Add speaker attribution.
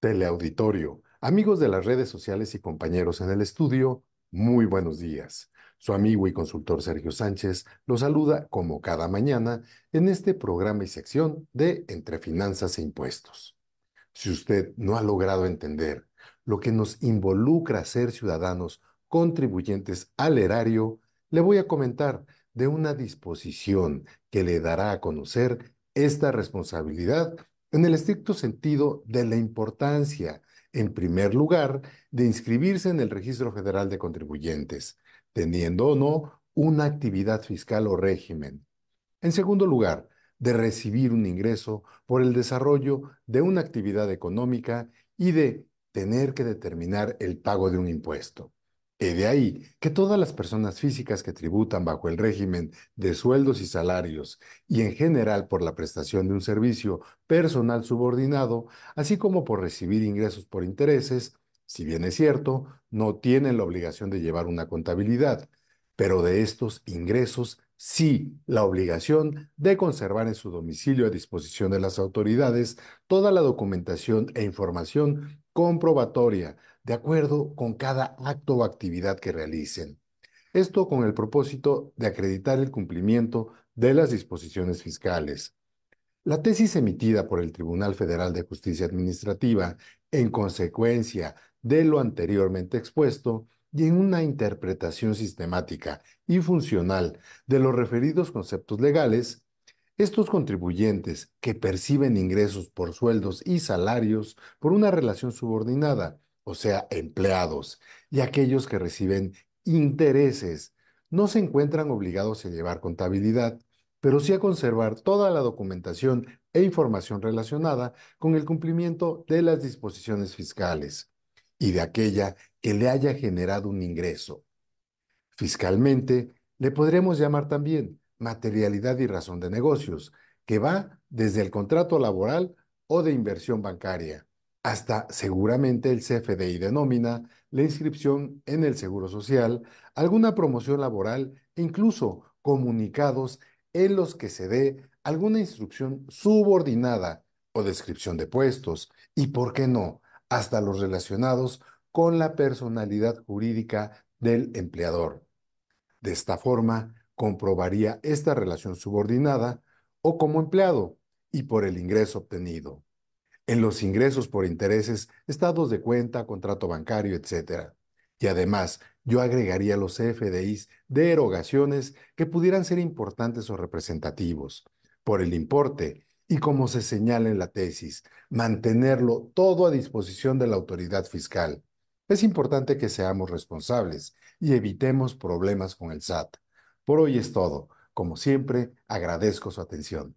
Speaker 1: Teleauditorio. Amigos de las redes sociales y compañeros en el estudio, muy buenos días. Su amigo y consultor Sergio Sánchez lo saluda como cada mañana en este programa y sección de Entre Finanzas e Impuestos. Si usted no ha logrado entender lo que nos involucra ser ciudadanos contribuyentes al erario, le voy a comentar de una disposición que le dará a conocer esta responsabilidad en el estricto sentido de la importancia, en primer lugar, de inscribirse en el Registro Federal de Contribuyentes, teniendo o no una actividad fiscal o régimen. En segundo lugar, de recibir un ingreso por el desarrollo de una actividad económica y de tener que determinar el pago de un impuesto. He eh, de ahí que todas las personas físicas que tributan bajo el régimen de sueldos y salarios y en general por la prestación de un servicio personal subordinado, así como por recibir ingresos por intereses, si bien es cierto, no tienen la obligación de llevar una contabilidad, pero de estos ingresos sí la obligación de conservar en su domicilio a disposición de las autoridades toda la documentación e información comprobatoria de acuerdo con cada acto o actividad que realicen. Esto con el propósito de acreditar el cumplimiento de las disposiciones fiscales. La tesis emitida por el Tribunal Federal de Justicia Administrativa, en consecuencia de lo anteriormente expuesto, y en una interpretación sistemática y funcional de los referidos conceptos legales, estos contribuyentes que perciben ingresos por sueldos y salarios por una relación subordinada, o sea, empleados, y aquellos que reciben intereses, no se encuentran obligados a llevar contabilidad, pero sí a conservar toda la documentación e información relacionada con el cumplimiento de las disposiciones fiscales y de aquella que le haya generado un ingreso. Fiscalmente, le podremos llamar también materialidad y razón de negocios, que va desde el contrato laboral o de inversión bancaria, hasta seguramente el CFDI de nómina, la inscripción en el Seguro Social, alguna promoción laboral e incluso comunicados en los que se dé alguna instrucción subordinada o descripción de puestos y, ¿por qué no?, hasta los relacionados con la personalidad jurídica del empleador. De esta forma, comprobaría esta relación subordinada o como empleado y por el ingreso obtenido. En los ingresos por intereses, estados de cuenta, contrato bancario, etc. Y además, yo agregaría los FDIs de erogaciones que pudieran ser importantes o representativos, por el importe y como se señala en la tesis, mantenerlo todo a disposición de la autoridad fiscal. Es importante que seamos responsables y evitemos problemas con el SAT. Por hoy es todo. Como siempre, agradezco su atención.